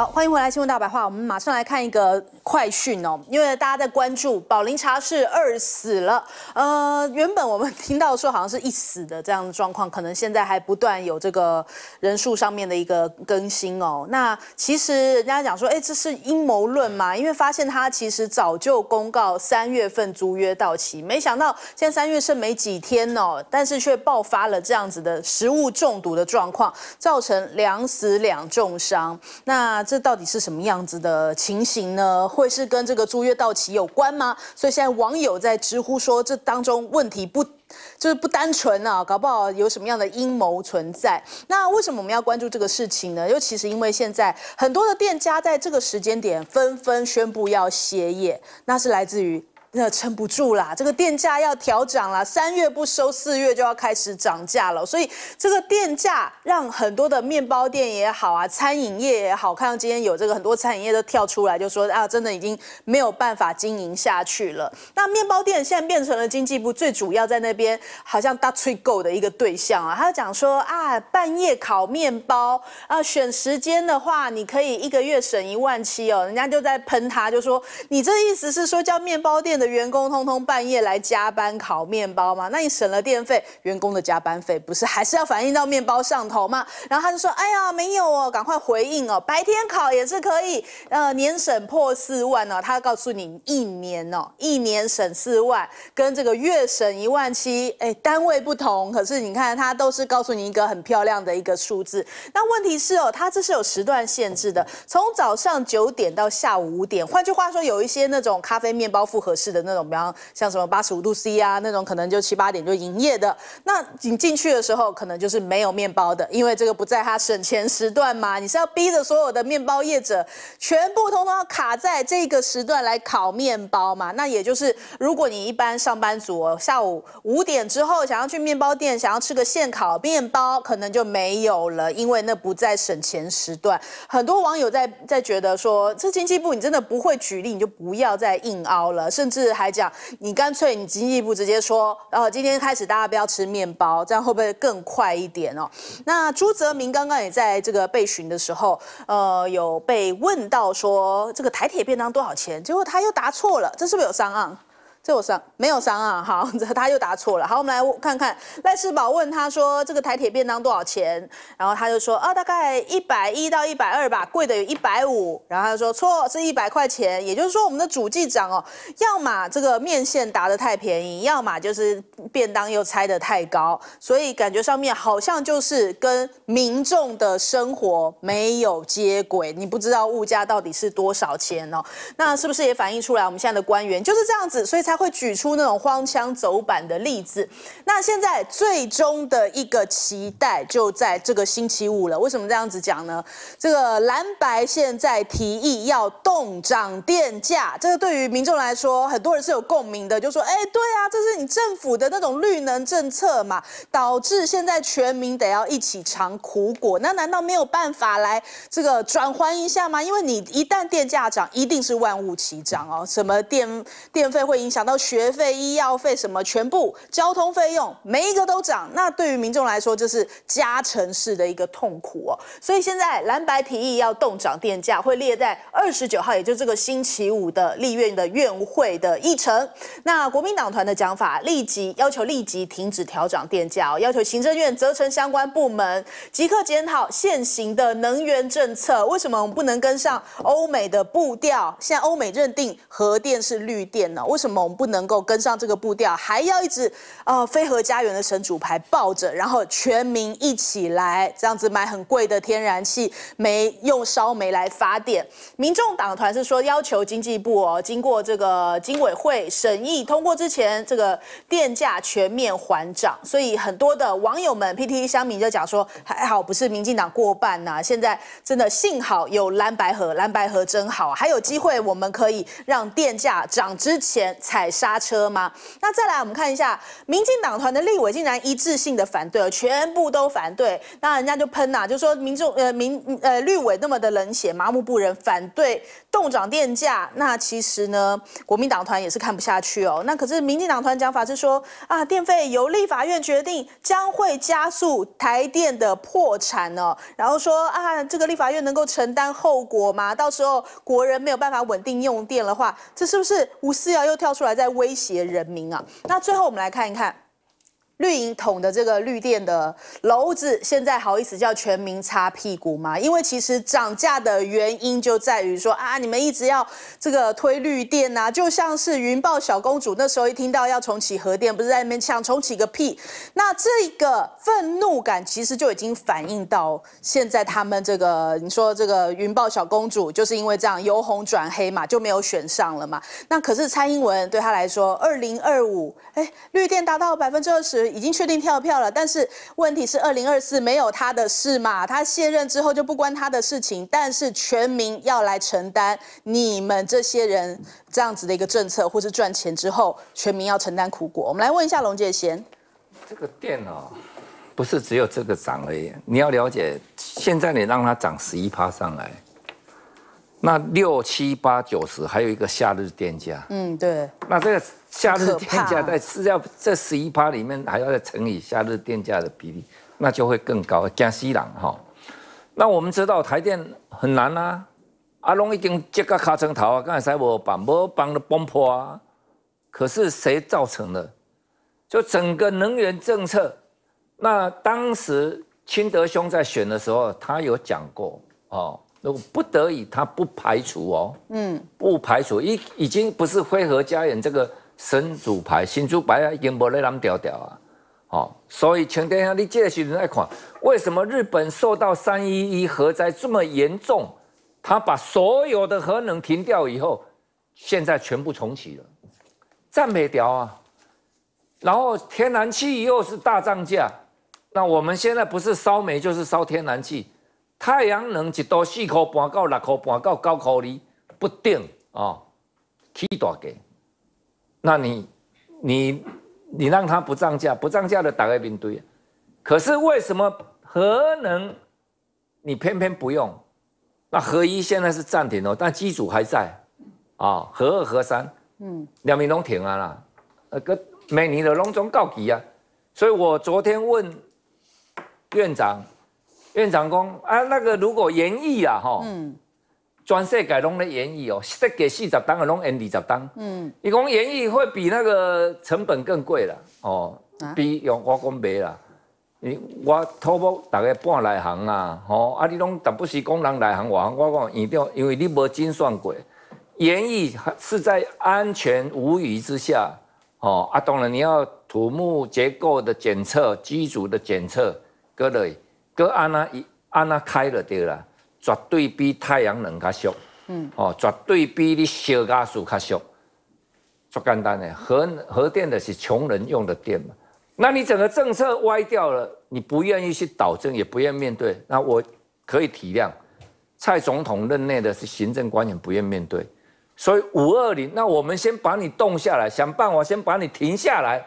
好，欢迎回来，新闻大白话。我们马上来看一个快讯哦，因为大家在关注宝林茶室二死了。呃，原本我们听到说好像是一死的这样状况，可能现在还不断有这个人数上面的一个更新哦。那其实人家讲说，哎，这是阴谋论嘛，因为发现他其实早就公告三月份租约到期，没想到现在三月剩没几天哦，但是却爆发了这样子的食物中毒的状况，造成两死两重伤。那这到底是什么样子的情形呢？会是跟这个租约到期有关吗？所以现在网友在直呼说，这当中问题不就是不单纯啊？搞不好有什么样的阴谋存在？那为什么我们要关注这个事情呢？又其是因为现在很多的店家在这个时间点纷纷宣布要歇业，那是来自于。那撑不住啦，这个电价要调涨啦，三月不收，四月就要开始涨价了。所以这个电价让很多的面包店也好啊，餐饮业也好，看到今天有这个很多餐饮业都跳出来，就说啊，真的已经没有办法经营下去了。那面包店现在变成了经济部最主要在那边好像大吹狗的一个对象啊，他就讲说啊，半夜烤面包啊，选时间的话，你可以一个月省一万七哦。人家就在喷他，就说你这意思是说叫面包店。的员工通通半夜来加班烤面包嘛？那你省了电费，员工的加班费不是还是要反映到面包上头吗？然后他就说：“哎呀，没有哦，赶快回应哦，白天烤也是可以。”呃，年省破四万哦，他告诉你一年哦，一年省四万，跟这个月省一万七，哎，单位不同，可是你看他都是告诉你一个很漂亮的一个数字。那问题是哦，他这是有时段限制的，从早上九点到下午五点。换句话说，有一些那种咖啡面包复合式。的那种，比方像什么八十五度 C 啊，那种可能就七八点就营业的。那你进去的时候，可能就是没有面包的，因为这个不在他省钱时段嘛。你是要逼着所有的面包业者，全部通通要卡在这个时段来烤面包嘛？那也就是，如果你一般上班族下午五点之后想要去面包店，想要吃个现烤面包，可能就没有了，因为那不在省钱时段。很多网友在在觉得说，这经济部你真的不会举例，你就不要再硬凹了，甚至。是还讲你干脆你经济部直接说，呃，今天开始大家不要吃面包，这样会不会更快一点哦？那朱泽明刚刚也在这个被询的时候，呃，有被问到说这个台铁便当多少钱，结果他又答错了，这是不是有上案？这有伤没有伤啊，好，他又答错了。好，我们来看看赖世宝问他说这个台铁便当多少钱，然后他就说啊大概一百一到一百二吧，贵的有一百五，然后他就说错是一百块钱。也就是说我们的主计长哦，要么这个面线答的太便宜，要么就是便当又猜的太高，所以感觉上面好像就是跟民众的生活没有接轨，你不知道物价到底是多少钱哦。那是不是也反映出来我们现在的官员就是这样子，所以才。他会举出那种荒腔走板的例子。那现在最终的一个期待就在这个星期五了。为什么这样子讲呢？这个蓝白现在提议要动涨电价，这个对于民众来说，很多人是有共鸣的，就说：“哎，对啊，这是你政府的那种绿能政策嘛，导致现在全民得要一起尝苦果。”那难道没有办法来这个转换一下吗？因为你一旦电价涨，一定是万物齐涨哦。什么电电费会影响？讲到学费、医药费什么，全部交通费用，每一个都涨，那对于民众来说就是加成式的一个痛苦哦。所以现在蓝白提议要动涨电价，会列在二十九号，也就是这个星期五的立院的院会的议程。那国民党团的讲法，立即要求立即停止调涨电价，要求行政院责成相关部门即刻检讨现行的能源政策。为什么我们不能跟上欧美的步调？现在欧美认定核电是绿电呢？为什么？不能够跟上这个步调，还要一直呃飞和家园的神主牌抱着，然后全民一起来这样子买很贵的天然气，煤用烧煤来发电。民众党团是说要求经济部哦，经过这个经委会审议通过之前，这个电价全面缓涨。所以很多的网友们 PTT 乡民就讲说，还好不是民进党过半呐，现在真的幸好有蓝白河，蓝白河真好，还有机会我们可以让电价涨之前才。踩刹车吗？那再来，我们看一下民进党团的立委竟然一致性的反对，全部都反对。那人家就喷呐，就说民众呃民呃绿委那么的冷血、麻木不仁，反对动涨电价。那其实呢，国民党团也是看不下去哦。那可是民进党团讲法是说啊，电费由立法院决定，将会加速台电的破产哦。然后说啊，这个立法院能够承担后果吗？到时候国人没有办法稳定用电的话，这是不是吴思瑶又跳出来？还在威胁人民啊！那最后我们来看一看。绿营桶的这个绿电的楼子，现在好意思叫全民擦屁股吗？因为其实涨价的原因就在于说，啊，你们一直要这个推绿电呐，就像是云豹小公主那时候一听到要重启核电，不是在那边抢重启个屁。那这个愤怒感其实就已经反映到现在他们这个，你说这个云豹小公主就是因为这样由红转黑嘛，就没有选上了嘛。那可是蔡英文对他来说，二零二五，哎，绿电达到百分之二十。已经确定跳票了，但是问题是二零二四没有他的事嘛？他卸任之后就不关他的事情，但是全民要来承担你们这些人这样子的一个政策，或是赚钱之后，全民要承担苦果。我们来问一下龙介贤，这个店脑不是只有这个涨而已，你要了解，现在你让它涨十一趴上来，那六七八九十，还有一个夏日电价，嗯，对，那这个。夏日电价在是要这十一趴里面还要再乘以夏日电价的比例，那就会更高。江西人哈，那我们知道台电很难啊，阿龙已经接个卡针头啊，刚才才无帮无帮的崩破啊，可是谁造成的？就整个能源政策。那当时清德兄在选的时候，他有讲过哦，如果不得已，他不排除哦，嗯，不排除已已经不是辉和家园这个。神主牌、新主牌啊，已经无在咱钓钓啊，哦，所以请天下，你这时候在看，为什么日本受到三一一核灾这么严重，他把所有的核能停掉以后，现在全部重启了，赞美钓啊！然后天然气又是大涨价，那我们现在不是烧煤就是烧天然气，太阳能一到四块半到六块半到九块哩，不定啊，起大价。那你，你，你让他不涨价，不涨价的打开冰堆，可是为什么核能你偏偏不用？那核一现在是暂停哦，但机组还在啊。核二、核三，嗯，两边都停啊啦，那个每年的隆中告急啊。所以我昨天问院长，院长公啊，那个如果延役啊，哈。全世界拢咧，演绎哦，设计四十单的拢演二十单。嗯，伊讲演绎会比那个成本更贵啦，哦，比用我讲卖啦，你我土木大概半内行啊，吼啊，你拢但不是讲人内行外行，我讲原料，因为你无精算过，演绎是在安全无虞之下，哦，啊当然你要土木结构的检测、机组的检测，各类各安那一安那开了对啦。绝对比太阳能较俗，嗯，哦，绝对比你烧加树较俗，这简单的核核电的是穷人用的电嘛？那你整个政策歪掉了，你不愿意去导正，也不愿面对。那我可以体谅，蔡总统任内的是行政官员不愿面对，所以五二零，那我们先把你冻下来，想办法先把你停下来，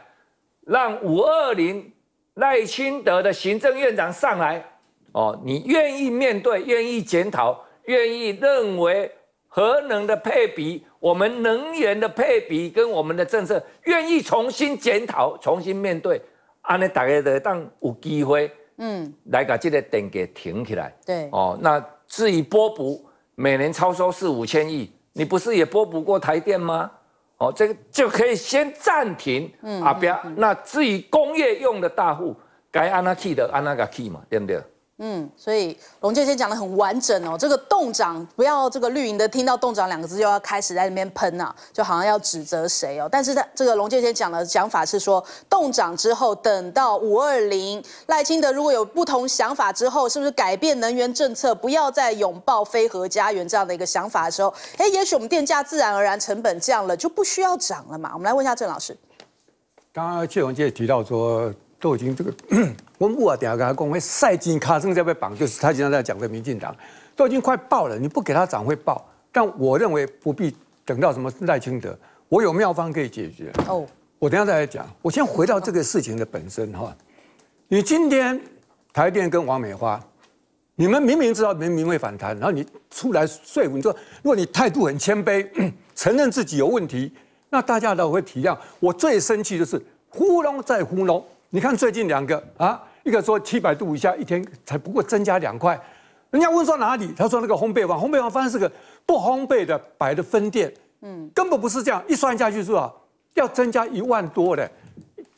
让五二零赖清德的行政院长上来。哦，你愿意面对，愿意检讨，愿意认为核能的配比，我们能源的配比跟我们的政策，愿意重新检讨，重新面对，安尼大家得当有机会，嗯，来把这个电给停起来。对，哦，那至于波补，每年超收四五千亿，你不是也波补过台电吗？哦，这个就可以先暂停。嗯，阿爸，那至于工业用的大户，该安哪去的安个去嘛，对不对？嗯，所以龙建先讲的很完整哦。这个洞长不要这个绿营的听到“洞长两个字又要开始在那边喷呐，就好像要指责谁哦。但是这个龙建先讲的讲法是说，洞长之后，等到五二零，赖清德如果有不同想法之后，是不是改变能源政策，不要再拥抱飞核家园这样的一个想法的时候，哎，也许我们电价自然而然成本降了，就不需要涨了嘛。我们来问一下郑老师，刚刚谢龙建提到说，都已经这个。公务啊，等下跟他工会塞卡，正在被绑，就是他经常在讲的民进党，都已经快爆了，你不给他涨会爆。但我认为不必等到什么赖清德，我有妙方可以解决。哦，我等下再来讲，我先回到这个事情的本身哈。你今天台电跟王美花，你们明明知道明明会反弹，然后你出来说，你说如果你态度很谦卑，承认自己有问题，那大家都会体谅。我最生气就是糊弄再糊弄，你看最近两个啊。一个说七百度以下一天才不过增加两块，人家问说哪里？他说那个烘焙坊，烘焙坊反正是个不烘焙的摆的分店，嗯，根本不是这样。一算下去是吧？要增加一万多的，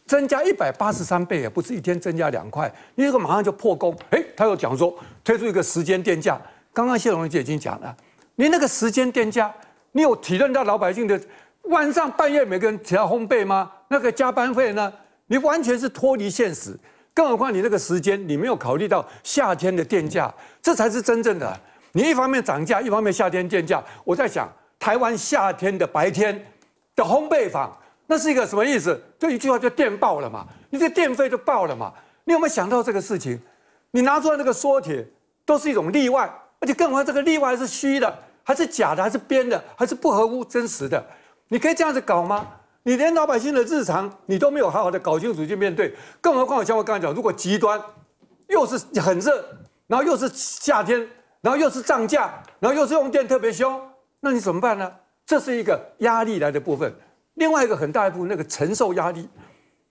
增加一百八十三倍，也不是一天增加两块，你这个马上就破功。哎，他又讲说推出一个时间电价，刚刚谢荣杰已经讲了，你那个时间电价，你有体认到老百姓的晚上半夜每个人只要烘焙吗？那个加班费呢？你完全是脱离现实。更何况你那个时间，你没有考虑到夏天的电价，这才是真正的。你一方面涨价，一方面夏天电价，我在想，台湾夏天的白天的烘焙坊，那是一个什么意思？就一句话，就电爆了嘛？你这电费就爆了嘛？你有没有想到这个事情？你拿出来那个缩铁，都是一种例外，而且更何况这个例外是虚的，还是假的，还是编的，还是不合乎真实的？你可以这样子搞吗？你连老百姓的日常你都没有好好的搞清楚去面对，更何况我刚才刚讲，如果极端又是很热，然后又是夏天，然后又是涨价，然后又是用电特别凶，那你怎么办呢？这是一个压力来的部分。另外一个很大一部分那个承受压力，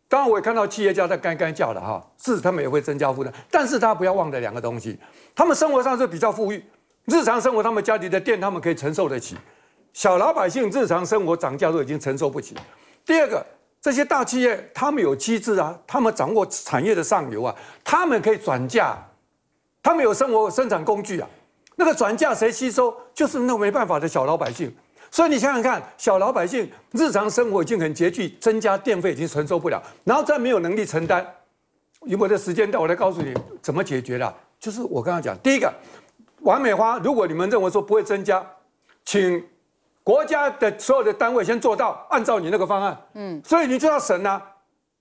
当然我也看到企业家在干干叫了哈，是他们也会增加负担，但是他不要忘了两个东西，他们生活上是比较富裕，日常生活他们家里的电他们可以承受得起，小老百姓日常生活涨价都已经承受不起。第二个，这些大企业他们有机制啊，他们掌握产业的上游啊，他们可以转嫁，他们有生活生产工具啊，那个转嫁谁吸收？就是那没办法的小老百姓。所以你想想看，小老百姓日常生活已经很拮据，增加电费已经承受不了，然后再没有能力承担。如果这时间到，我来告诉你怎么解决的，就是我刚刚讲，第一个，完美花，如果你们认为说不会增加，请。国家的所有的单位先做到，按照你那个方案，嗯，所以你就要审啊。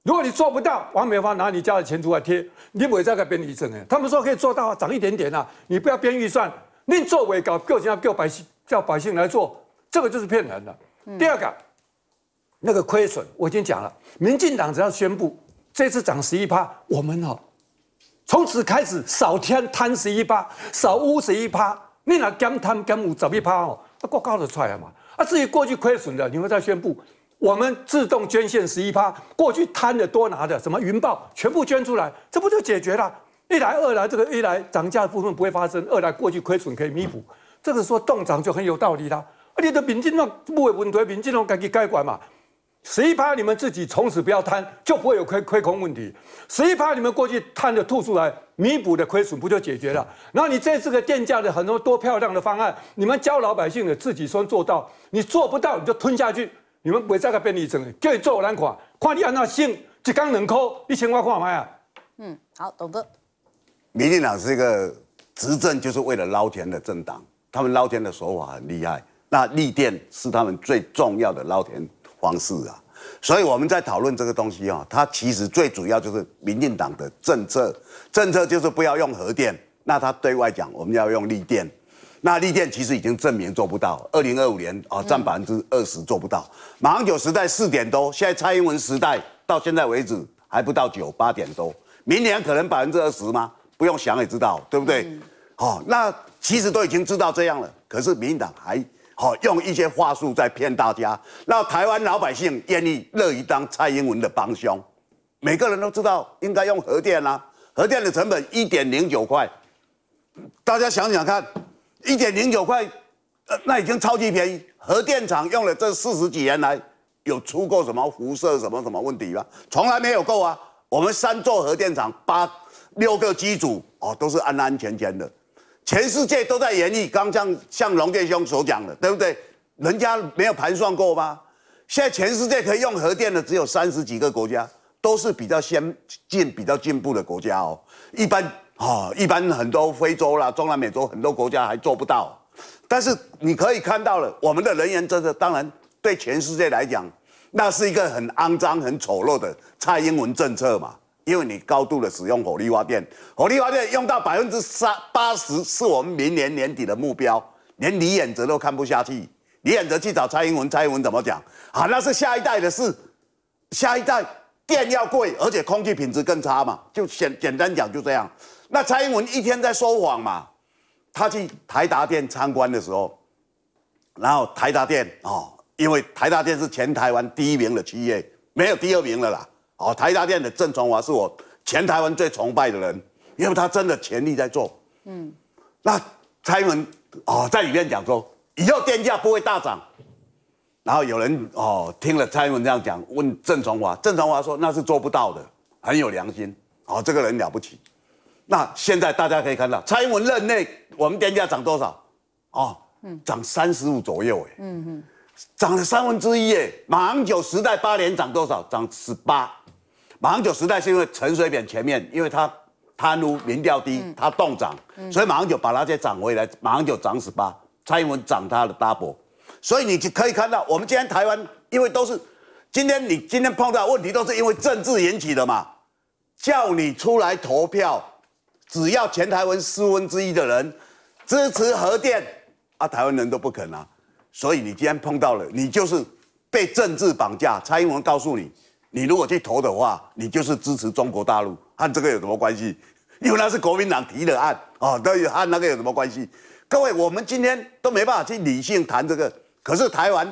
如果你做不到，王美芳拿你家的钱出来贴，你不要再编预算。哎，他们说可以做到，涨一点点啊，你不要编预算，你作为搞救济，要救百姓，叫百姓来做，这个就是骗人的。第二个，那个亏损，我已经讲了，民进党只要宣布这次涨十一趴，我们哦，从此开始少添贪十一趴，少污十一趴，你那减贪减污十一趴哦。过高的出来嘛？啊，至于过去亏损的，你们再宣布，我们自动捐献十一趴，过去贪的多拿的什么云豹全部捐出来，这不就解决了？一来二来，这个一来涨价部分不会发生，二来过去亏损可以弥补，这个说冻涨就很有道理了。你的民进党不会问题，民党自己该管嘛。十一趴，你们自己从此不要贪，就不会有亏亏空问题。十一趴，你们过去贪的吐出来，弥补的亏损不就解决了？然后你这次个电价的很多多漂亮的方案，你们教老百姓的自己说做到，你做不到你就吞下去。你们伟嘉个便利整，叫你做两块，看你安那性，一缸两口一千块块卖啊。嗯，好，董哥，民进党是一个执政就是为了捞钱的政党，他们捞钱的手法很厉害。那立电是他们最重要的捞钱。方式啊，所以我们在讨论这个东西啊，它其实最主要就是民进党的政策，政策就是不要用核电。那它对外讲我们要用绿电，那绿电其实已经证明做不到，二零二五年啊占百分之二十做不到。马英九时代四点多，现在蔡英文时代到现在为止还不到九八点多，明年可能百分之二十吗？不用想也知道，对不对？好，那其实都已经知道这样了，可是民进党还。好用一些话术在骗大家，让台湾老百姓愿意乐于当蔡英文的帮凶。每个人都知道应该用核电啦，核电的成本一点零九块。大家想想看，一点零九块，呃，那已经超级便宜。核电厂用了这四十几年来，有出过什么辐射什么什么问题吗？从来没有过啊。我们三座核电厂八六个机组哦，都是安安全全的。全世界都在演绎，刚像像龙建兄所讲的，对不对？人家没有盘算过吗？现在全世界可以用核电的只有三十几个国家，都是比较先进、比较进步的国家哦。一般啊，一般很多非洲啦、中南美洲很多国家还做不到。但是你可以看到了，我们的能源政策，当然对全世界来讲，那是一个很肮脏、很丑陋的蔡英文政策嘛。因为你高度的使用火力发电，火力发电用到百分之三八十是我们明年年底的目标，连李远哲都看不下去，李远哲去找蔡英文，蔡英文怎么讲？啊，那是下一代的事，下一代电要贵，而且空气品质更差嘛，就简简单讲就这样。那蔡英文一天在说谎嘛，他去台达电参观的时候，然后台达电哦，因为台达电是全台湾第一名的企业，没有第二名了啦。哦，台大店的郑崇华是我前台湾最崇拜的人，因为他真的全力在做。嗯，那蔡文哦在里面讲说，以后电价不会大涨。然后有人哦听了蔡英文这样讲，问郑崇华，郑崇华说那是做不到的，很有良心。哦，这个人了不起。那现在大家可以看到，蔡英文任内我们电价涨多少？哦，嗯，涨三十五左右，哎，嗯嗯，涨了三分之一，哎，马航九时代八年涨多少？涨十八。马英九时代是因为陈水扁前面，因为他贪污民调低，他动涨，所以马英九把他些涨回来，马英九涨十八，蔡英文涨他的 double，所以你就可以看到，我们今天台湾因为都是今天你今天碰到问题都是因为政治引起的嘛，叫你出来投票，只要全台湾四分之一的人支持核电啊，台湾人都不肯啊，所以你今天碰到了，你就是被政治绑架，蔡英文告诉你。你如果去投的话，你就是支持中国大陆，和这个有什么关系？因为那是国民党提的案啊，那和那个有什么关系？各位，我们今天都没办法去理性谈这个。可是台湾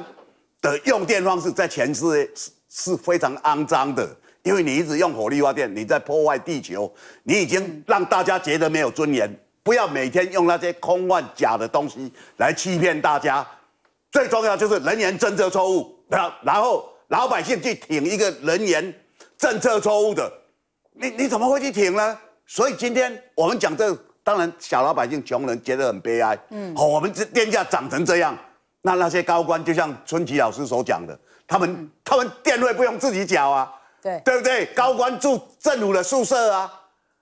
的用电方式在全世界是是非常肮脏的，因为你一直用火力发电，你在破坏地球，你已经让大家觉得没有尊严。不要每天用那些空幻假的东西来欺骗大家。最重要就是人员政策错误，然然后。老百姓去挺一个人员政策错误的，你你怎么会去挺呢？所以今天我们讲这，当然小老百姓、穷人觉得很悲哀。嗯，好，我们这电价涨成这样，那那些高官就像春琦老师所讲的，他们他们电费不用自己缴啊，对对不对？高官住政府的宿舍啊，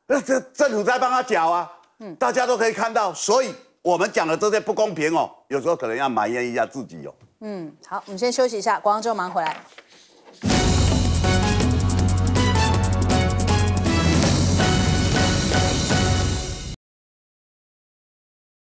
那这政府在帮他缴啊。嗯，大家都可以看到，所以我们讲的这些不公平哦，有时候可能要埋怨一下自己哦。嗯，好，我们先休息一下，国安之后忙回来。Thank you.